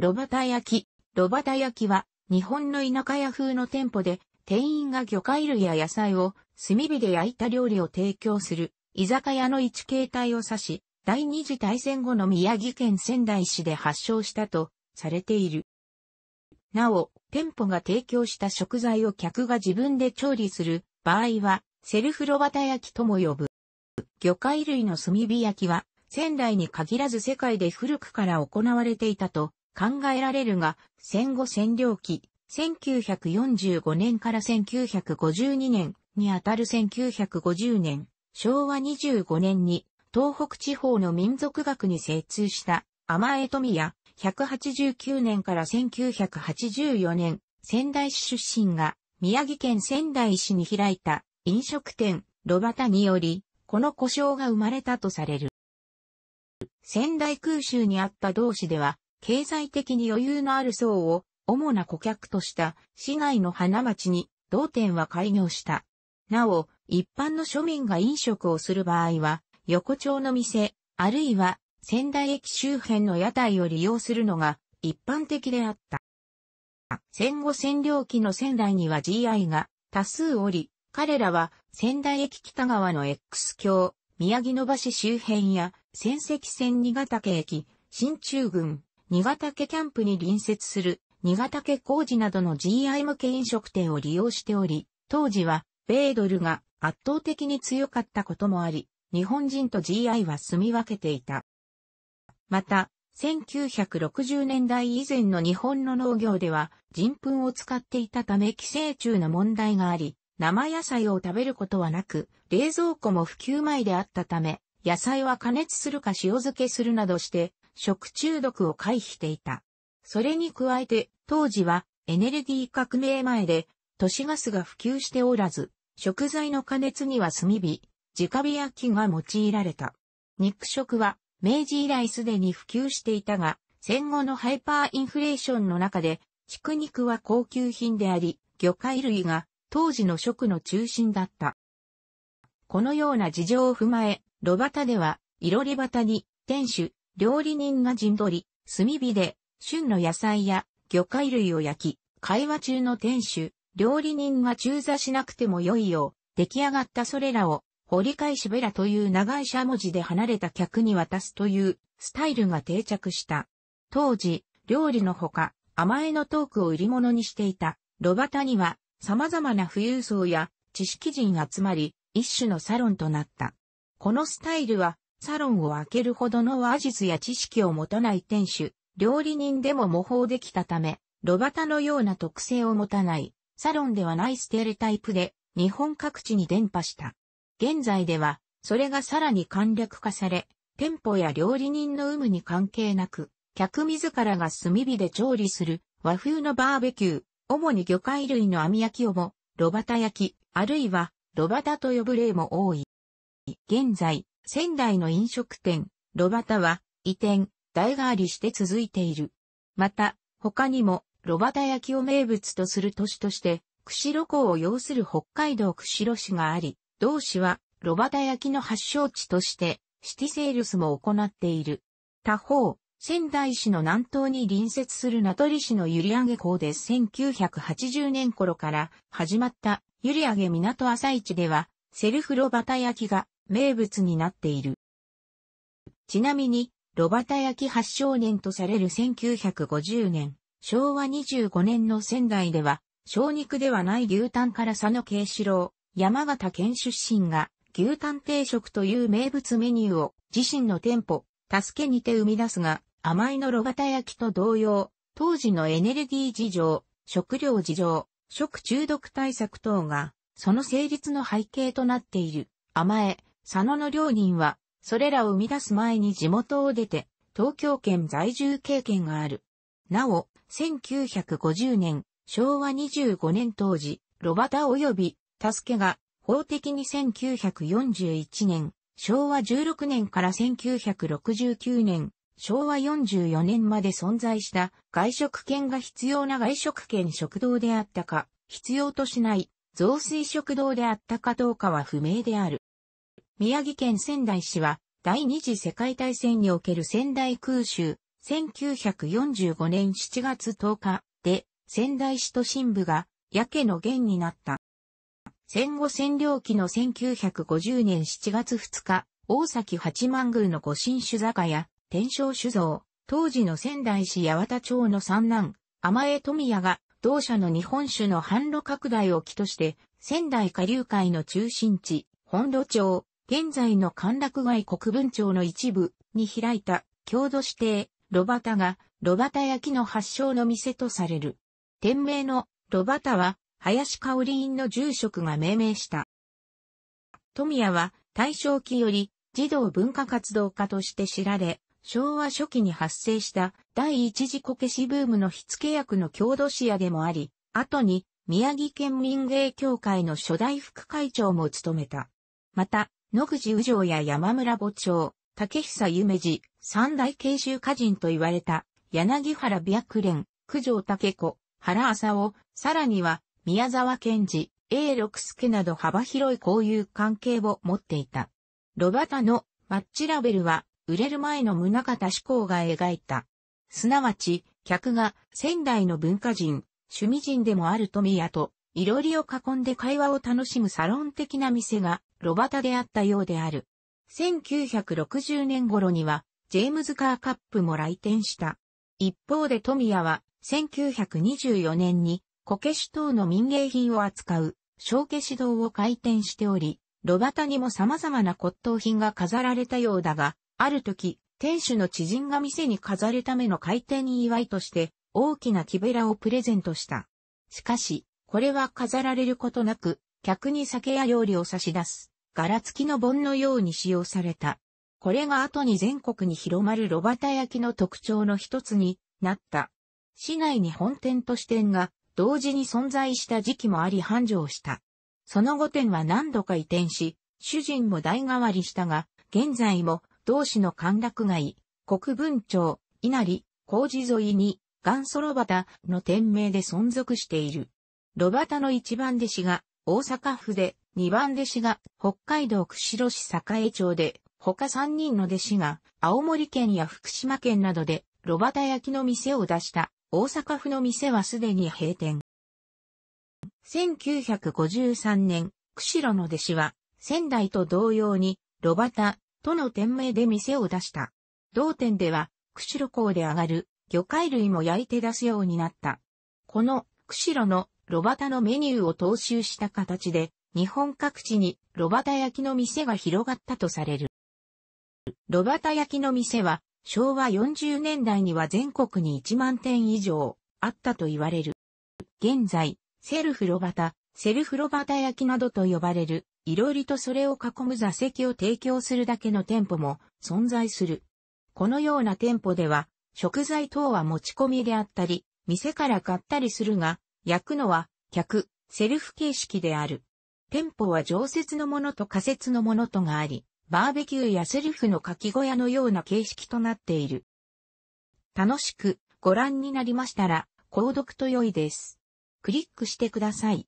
ロバタ焼き。ロバタ焼きは、日本の田舎屋風の店舗で、店員が魚介類や野菜を炭火で焼いた料理を提供する、居酒屋の一形態を指し、第二次大戦後の宮城県仙台市で発祥したと、されている。なお、店舗が提供した食材を客が自分で調理する場合は、セルフロバタ焼きとも呼ぶ。魚介類の炭火焼きは、仙台に限らず世界で古くから行われていたと考えられるが、戦後占領期、1945年から1952年にあたる1950年、昭和25年に東北地方の民族学に精通した甘江富也、189年から1984年、仙台市出身が宮城県仙台市に開いた飲食店、ロバタにより、この故障が生まれたとされる。仙台空襲にあった同市では、経済的に余裕のある層を主な顧客とした市内の花町に同店は開業した。なお、一般の庶民が飲食をする場合は、横丁の店、あるいは仙台駅周辺の屋台を利用するのが一般的であった。戦後占領期の仙台には GI が多数おり、彼らは仙台駅北側の X 橋、宮城野橋周辺や仙石線新潟駅、新中郡、新潟家キャンプに隣接する、新潟家工事などの GI 向け飲食店を利用しており、当時は、米ドルが圧倒的に強かったこともあり、日本人と GI は住み分けていた。また、1960年代以前の日本の農業では人糞を使っていたため寄生虫の問題があり、生野菜を食べることはなく、冷蔵庫も普及前であったため、野菜は加熱するか塩漬けするなどして食中毒を回避していた。それに加えて、当時はエネルギー革命前で、都市ガスが普及しておらず、食材の加熱には炭火、直火焼きが用いられた。肉食は明治以来すでに普及していたが、戦後のハイパーインフレーションの中で、畜肉は高級品であり、魚介類が当時の食の中心だった。このような事情を踏まえ、炉端では、いろり端に、店主、料理人が陣取り、炭火で、旬の野菜や魚介類を焼き、会話中の店主、料理人が中座しなくても良いよう、出来上がったそれらを、掘り返しべらという長いしゃもじで離れた客に渡すというスタイルが定着した。当時、料理のほか、甘えのトークを売り物にしていた、炉端には様々な富裕層や知識人が集まり、一種のサロンとなった。このスタイルはサロンを開けるほどの話術や知識を持たない店主、料理人でも模倣できたため、ロバタのような特性を持たない、サロンではないステレタイプで、日本各地に伝播した。現在では、それがさらに簡略化され、店舗や料理人の有無に関係なく、客自らが炭火で調理する和風のバーベキュー、主に魚介類の網焼きをも、ロバタ焼き、あるいはロバタと呼ぶ例も多い。現在、仙台の飲食店、ロバタは移転、代替わりして続いている。また、他にも、ロバタ焼きを名物とする都市として、釧路港を要する北海道釧路市があり、同市は、ロバタ焼きの発祥地として、シティセールスも行っている。他方、仙台市の南東に隣接する名取市の閖上港で1980年頃から始まった閖上港朝市では、セルフロバタ焼きが名物になっている。ちなみに、炉端焼き発祥年とされる1950年、昭和25年の仙台では、小肉ではない牛タンから佐野慶四郎、山形県出身が牛タン定食という名物メニューを自身の店舗、助けにて生み出すが、甘いの炉タ焼きと同様、当時のエネルギー事情、食料事情、食中毒対策等が、その成立の背景となっている。甘え、佐野の両人は、それらを生み出す前に地元を出て、東京圏在住経験がある。なお、1950年、昭和25年当時、ロバタ及び、タスケが、法的に1941年、昭和16年から1969年、昭和44年まで存在した外食券が必要な外食券食堂であったか、必要としない増水食堂であったかどうかは不明である。宮城県仙台市は、第二次世界大戦における仙台空襲、1945年7月10日で、仙台市都心部が、やけの元になった。戦後占領期の1950年7月2日、大崎八幡宮の御神酒酒屋、天正酒造、当時の仙台市八幡町の三男、甘江富也が、同社の日本酒の販路拡大を起として、仙台下流会の中心地、本土町、現在の歓楽街国分町の一部に開いた郷土指定、炉端が、炉端焼きの発祥の店とされる。店名の炉端は、林香織院の住職が命名した。富谷は、大正期より、児童文化活動家として知られ、昭和初期に発生した第一次こけしブームの火付け役の郷土視野でもあり、後に宮城県民芸協会の初代副会長も務めた。また、野口宇城や山村墓長、竹久夢二、三大慶州家人と言われた、柳原白蓮、九条竹子、原浅尾、さらには、宮沢賢治、永六助など幅広い交友関係を持っていた。ロバタのマッチラベルは、売れる前の宗方志向が描いた。すなわち、客が仙台の文化人、趣味人でもある富谷と、いろりを囲んで会話を楽しむサロン的な店がロバタであったようである。1960年頃には、ジェームズ・カーカップも来店した。一方で富谷は、1924年に、こけし等の民芸品を扱う、小消し堂を開店しており、ロバタにも様々な骨董品が飾られたようだが、ある時、店主の知人が店に飾るための開店祝いとして、大きな木べらをプレゼントした。しかし、これは飾られることなく、客に酒や料理を差し出す、柄付きの盆のように使用された。これが後に全国に広まる炉端焼きの特徴の一つになった。市内に本店と支店が同時に存在した時期もあり繁盛した。その後店は何度か移転し、主人も代替わりしたが、現在も同市の歓楽街、国分町、稲荷、工事沿いに、元祖炉端の店名で存続している。炉端の一番弟子が大阪府で2番弟子が北海道釧路市栄町で、他3人の弟子が青森県や福島県などで炉端焼きの店を出した大阪府の店はすでに閉店。1953年、釧路の弟子は仙台と同様に炉端との店名で店を出した。同店では釧路港で上がる魚介類も焼いて出すようになった。この釧路の炉端のメニューを踏襲した形で、日本各地に炉端焼きの店が広がったとされる。炉端焼きの店は、昭和40年代には全国に1万店以上あったと言われる。現在、セルフ炉端、セルフ炉端焼きなどと呼ばれる、いろろとそれを囲む座席を提供するだけの店舗も存在する。このような店舗では、食材等は持ち込みであったり、店から買ったりするが、焼くのは、客、セルフ形式である。店舗は常設のものと仮設のものとがあり、バーベキューやセルフのかき小屋のような形式となっている。楽しくご覧になりましたら、購読と良いです。クリックしてください。